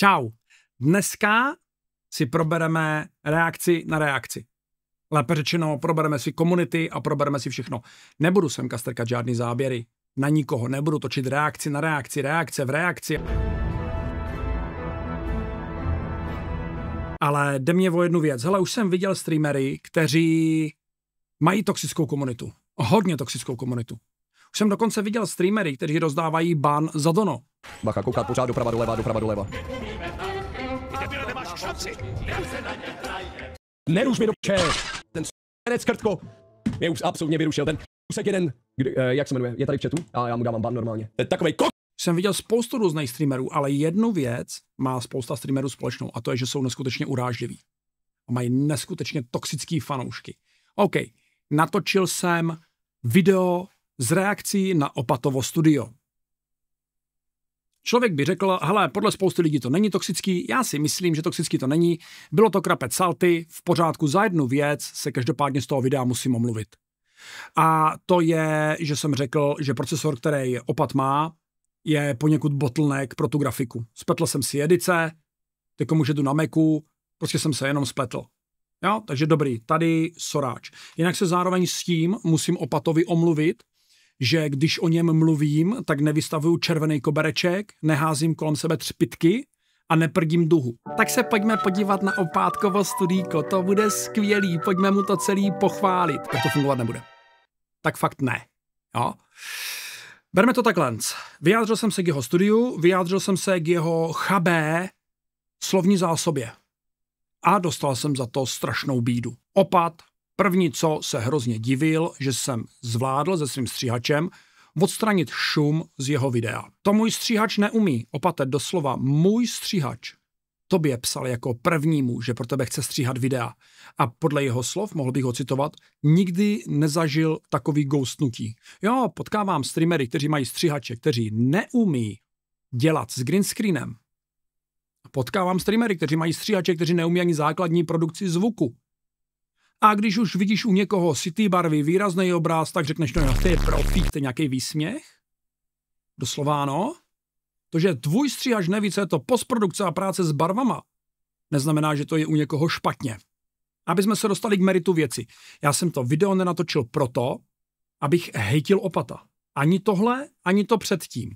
Čau. Dneska si probereme reakci na reakci. Lépe řečeno, probereme si komunity a probereme si všechno. Nebudu sem kastrkat žádný záběry na nikoho, nebudu točit reakci na reakci, reakce v reakci. Ale jde mě o jednu věc. Hele, už jsem viděl streamery, kteří mají toxickou komunitu. Hodně toxickou komunitu. Už jsem dokonce viděl streamery, kteří rozdávají ban za dono. Bacha, koukat, pořád doprava doleva, doprava doleva patřit. Neruš mi do če. Ten s***nec krtko. Mě už absolutně vyrušil. Ten kusek jeden, kdy, eh, jak se jmenuje, je tady v chatu a já mu dávám ban normálně. To je takovej kok. Jsem viděl spoustu různých streamerů, ale jednu věc má spousta streamerů společnou a to je, že jsou neskutečně urážliví. A mají neskutečně toxický fanoušky. OK, natočil jsem video z reakcí na Opatovo studio. Člověk by řekl, hele, podle spousty lidí to není toxický, já si myslím, že toxický to není, bylo to krapec salty, v pořádku, za jednu věc se každopádně z toho videa musím omluvit. A to je, že jsem řekl, že procesor, který opat má, je poněkud bottleneck pro tu grafiku. Spletl jsem si edice, teď může jdu na Macu, prostě jsem se jenom spletl. Jo, takže dobrý, tady soráč. Jinak se zároveň s tím musím opatovi omluvit, že když o něm mluvím, tak nevystavuju červený kobereček, neházím kolem sebe třpitky a neprdím duhu. Tak se pojďme podívat na opátkovo studíko, to bude skvělý, pojďme mu to celý pochválit. Tak to fungovat nebude. Tak fakt ne. Jo? Berme to takhle. Vyjádřil jsem se k jeho studiu, vyjádřil jsem se k jeho chabé slovní zásobě. A dostal jsem za to strašnou bídu. Opat, První, co se hrozně divil, že jsem zvládl se svým stříhačem odstranit šum z jeho videa. To můj stříhač neumí, opatet doslova můj stříhač. Tobě psal jako prvnímu, že pro tebe chce stříhat videa. A podle jeho slov, mohl bych ho citovat, nikdy nezažil takový ghostnutí. Jo, potkávám streamery, kteří mají stříhače, kteří neumí dělat s green screenem. Potkávám streamery, kteří mají stříhače, kteří neumí ani základní produkci zvuku. A když už vidíš u někoho city barvy, výrazný obraz, tak řekneš, no to je profík, to je nějaký výsměch. Doslova ano. To, že tvůj stříhač neví, co je to postprodukce a práce s barvama, neznamená, že to je u někoho špatně. Aby jsme se dostali k meritu věci. Já jsem to video nenatočil proto, abych hejtil opata. Ani tohle, ani to předtím.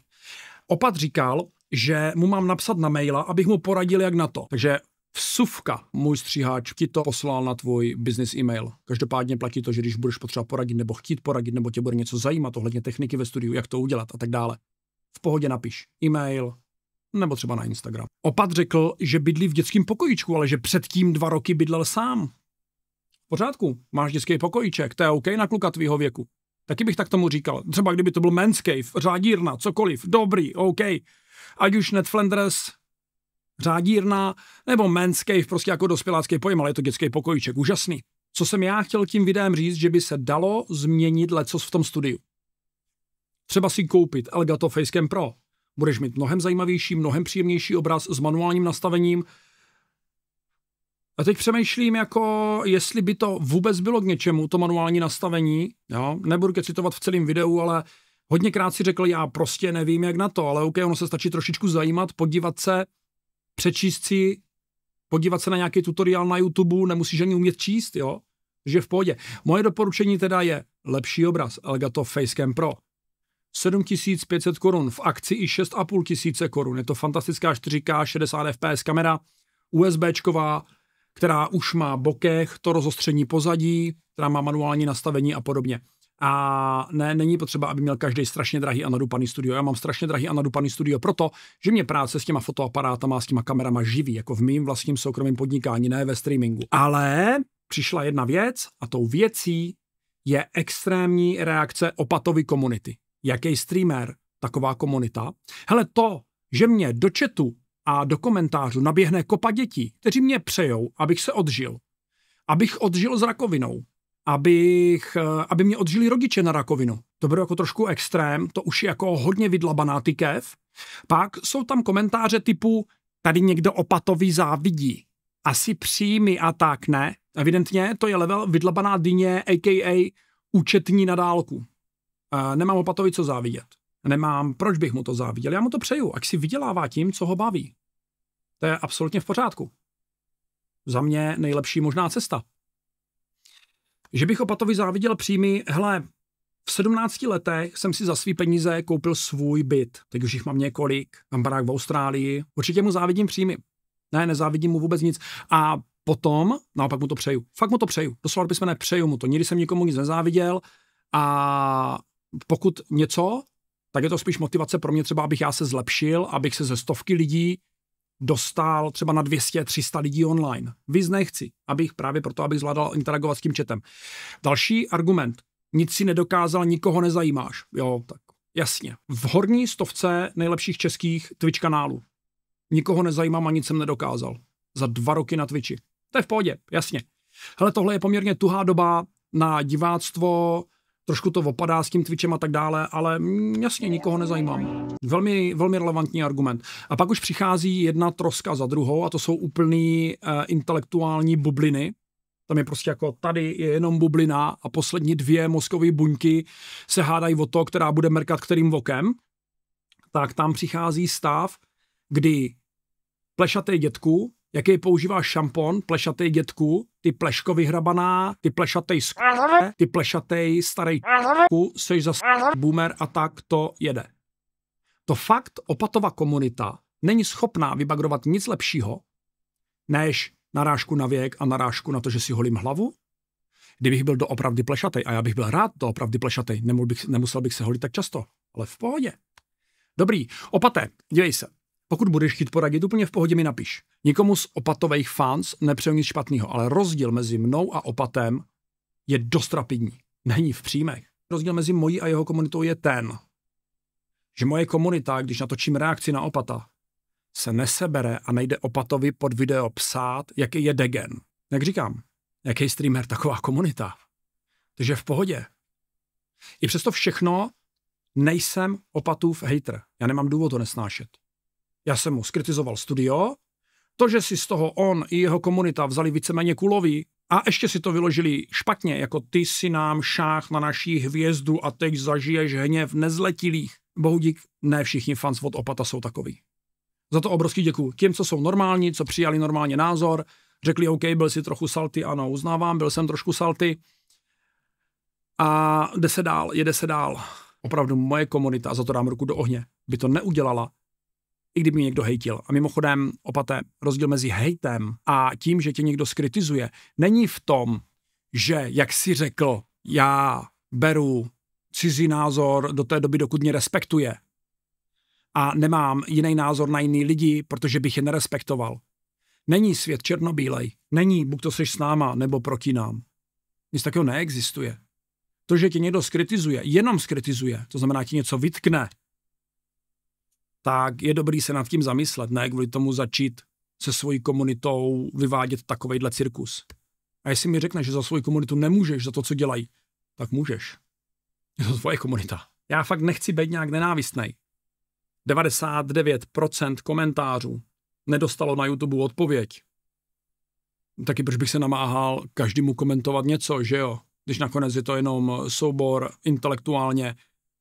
Opat říkal, že mu mám napsat na maila, abych mu poradil, jak na to. Takže vsuvka, můj stříháč ti to poslal na tvůj business e-mail. Každopádně platí to, že když budeš potřeba poradit nebo chtít poradit, nebo tě bude něco zajímat ohledně techniky ve studiu, jak to udělat a tak dále, v pohodě napiš e-mail nebo třeba na Instagram. Opat řekl, že bydlí v dětském pokojičku, ale že předtím dva roky bydlel sám. V pořádku, máš dětský pokojiček, to je OK na kluka tvýho věku. Taky bych tak tomu říkal. Třeba kdyby to byl manscape, řádírna, cokoliv, dobrý, OK. Ať už Ned Flanders řádírna nebo men's prostě jako dospělácký pojem, ale je to dětský pokojíček, úžasný. Co jsem já chtěl tím videem říct, že by se dalo změnit lecos v tom studiu. Třeba si koupit Elgato Facecam Pro. Budeš mít mnohem zajímavější, mnohem příjemnější obraz s manuálním nastavením. A teď přemýšlím, jako jestli by to vůbec bylo k něčemu, to manuální nastavení. Jo? Nebudu ke citovat v celém videu, ale hodněkrát si řekl, já prostě nevím, jak na to, ale OK, ono se stačí trošičku zajímat, podívat se, přečíst si, podívat se na nějaký tutoriál na YouTube, nemusíš ani umět číst, jo? že v pohodě. Moje doporučení teda je lepší obraz Elgato Facecam Pro. 7500 korun, v akci i 6,5 tisíce korun. Je to fantastická 4K 60 fps kamera, USBčková, která už má bokeh, to rozostření pozadí, která má manuální nastavení a podobně. A ne, není potřeba, aby měl každý strašně drahý a nadupaný studio. Já mám strašně drahý a nadupaný studio proto, že mě práce s těma fotoaparátama, s těma kamerama živí, jako v mým vlastním soukromém podnikání, ne ve streamingu. Ale přišla jedna věc a tou věcí je extrémní reakce opatovy komunity. Jaký streamer, taková komunita. Hele, to, že mě do četu a do komentářů naběhne kopa dětí, kteří mě přejou, abych se odžil. Abych odžil s rakovinou, abych, eh, aby mě odžili rodiče na rakovinu. To bylo jako trošku extrém, to už je jako hodně vydlabaná ty kev. Pak jsou tam komentáře typu, tady někdo opatový závidí, asi příjmy a tak ne. Evidentně to je level vydlabaná dyně, a.k.a. účetní na dálku. E, nemám opatový co závidět. Nemám, proč bych mu to záviděl. Já mu to přeju, ať si vydělává tím, co ho baví. To je absolutně v pořádku. Za mě nejlepší možná cesta. Že bych Opatovi záviděl příjmy, hele, v 17 letech jsem si za svý peníze koupil svůj byt. Teď už jich mám několik, mám barák v Austrálii. Určitě mu závidím příjmy. Ne, nezávidím mu vůbec nic. A potom, naopak mu to přeju. Fakt mu to přeju. Doslova bychom nepřeju mu to. Nikdy jsem nikomu nic nezáviděl a pokud něco, tak je to spíš motivace pro mě třeba, abych já se zlepšil, abych se ze stovky lidí dostal třeba na 200, 300 lidí online. Víc nechci, abych právě proto, abych zvládal interagovat s tím chatem. Další argument. Nic si nedokázal, nikoho nezajímáš. Jo, tak jasně. V horní stovce nejlepších českých Twitch kanálů. Nikoho nezajímám a nic jsem nedokázal. Za dva roky na Twitchi. To je v pohodě, jasně. Hele, tohle je poměrně tuhá doba na diváctvo, trošku to opadá s tím Twitchem a tak dále, ale mm, jasně, nikoho nezajímám. Velmi, velmi relevantní argument. A pak už přichází jedna troska za druhou a to jsou úplný uh, intelektuální bubliny, tam je prostě jako tady je jenom bublina a poslední dvě mozkové buňky se hádají o to, která bude merkat kterým vokem, tak tam přichází stav, kdy plešatý dětku jaký používá šampon, plešatej dětku, ty pleško vyhrabaná, ty plešatej sk... ty plešatej starý k***, seš zas boomer a tak to jede. To fakt opatová komunita není schopná vybagrovat nic lepšího, než narážku na věk a narážku na to, že si holím hlavu. Kdybych byl doopravdy plešatej, a já bych byl rád doopravdy plešatej, nemusel bych, bych se holit tak často, ale v pohodě. Dobrý, opaté, dívej se. Pokud budeš chtít poradit, úplně v pohodě mi napiš. Nikomu z opatových fans nepřeju nic špatného, ale rozdíl mezi mnou a opatem je dost rapidní. Není v příjmech. Rozdíl mezi mojí a jeho komunitou je ten, že moje komunita, když natočím reakci na opata, se nesebere a nejde opatovi pod video psát, jaký je degen. Jak říkám, jaký streamer, taková komunita. Takže v pohodě. I přesto všechno nejsem opatův hater. Já nemám důvod to nesnášet. Já jsem mu skritizoval studio, to, že si z toho on i jeho komunita vzali víceméně kulový a ještě si to vyložili špatně, jako ty si nám šách na naší hvězdu a teď zažiješ hněv nezletilých. Bohudík, ne všichni fans od Opata jsou takový. Za to obrovský děkuji Těm, co jsou normální, co přijali normálně názor, řekli, OK, byl si trochu salty, ano, uznávám, byl jsem trošku salty. A jde se dál, jede se dál. Opravdu moje komunita, za to dám ruku do ohně, by to neudělala, i kdyby mě někdo hejtil. A mimochodem, opaté, rozdíl mezi hejtem a tím, že tě někdo skritizuje, není v tom, že, jak si řekl, já beru cizí názor do té doby, dokud mě respektuje a nemám jiný názor na jiný lidi, protože bych je nerespektoval. Není svět černobílej, není buď to seš s náma nebo proti nám. Nic takového neexistuje. To, že tě někdo skritizuje, jenom skritizuje, to znamená ti něco vytkne, tak je dobrý se nad tím zamyslet, ne kvůli tomu začít se svojí komunitou vyvádět takovejhle cirkus. A jestli mi řekneš, že za svoji komunitu nemůžeš, za to, co dělají, tak můžeš. Je to tvoje komunita. Já fakt nechci být nějak nenávistný. 99% komentářů nedostalo na YouTube odpověď. Taky proč bych se namáhal každému komentovat něco, že jo? Když nakonec je to jenom soubor intelektuálně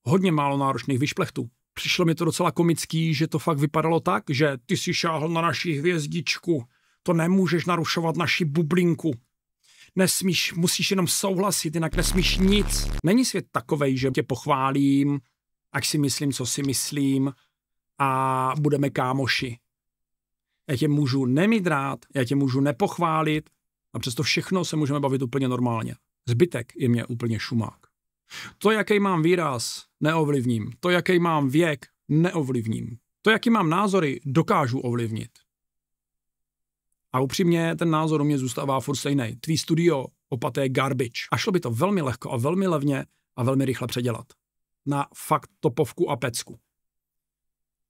hodně málo náročných vyšplechtů přišlo mi to docela komický, že to fakt vypadalo tak, že ty si šáhl na naši hvězdičku, to nemůžeš narušovat naši bublinku. Nesmíš, musíš jenom souhlasit, jinak nesmíš nic. Není svět takovej, že tě pochválím, ať si myslím, co si myslím a budeme kámoši. Já tě můžu nemít rád, já tě můžu nepochválit a přesto všechno se můžeme bavit úplně normálně. Zbytek je mě úplně šumák. To, jaký mám výraz, neovlivním. To, jaký mám věk, neovlivním. To, jaký mám názory, dokážu ovlivnit. A upřímně, ten názor u mě zůstává furt stejný. Tvý studio opaté garbage. A šlo by to velmi lehko a velmi levně a velmi rychle předělat. Na fakt topovku a pecku.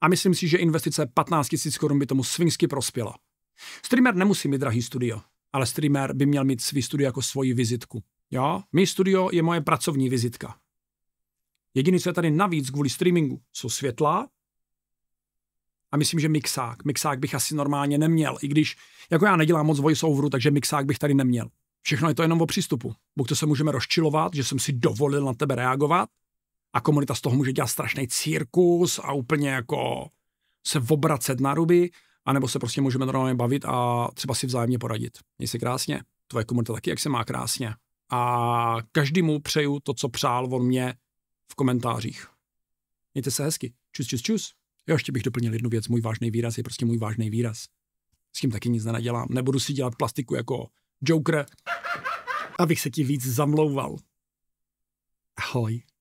A myslím si, že investice 15 000 korun by tomu svinsky prospěla. Streamer nemusí mít drahý studio, ale streamer by měl mít svý studio jako svoji vizitku. Jo, mý Studio je moje pracovní vizitka. Jediný, co je tady navíc kvůli streamingu, jsou světla a myslím, že mixák. Mixák bych asi normálně neměl, i když jako já nedělám moc voiceoveru, takže mixák bych tady neměl. Všechno je to jenom o přístupu. Buď to se můžeme rozčilovat, že jsem si dovolil na tebe reagovat a komunita z toho může dělat strašný cirkus a úplně jako se obracet na ruby, anebo se prostě můžeme normálně bavit a třeba si vzájemně poradit. Měj se krásně. Tvoje komunita taky, jak se má krásně a každému přeju to, co přál on mě v komentářích. Mějte se hezky. Čus, čus, čus. Jo, ještě bych doplnil jednu věc. Můj vážný výraz je prostě můj vážný výraz. S tím taky nic nenadělám. Nebudu si dělat plastiku jako Joker, abych se ti víc zamlouval. Ahoj.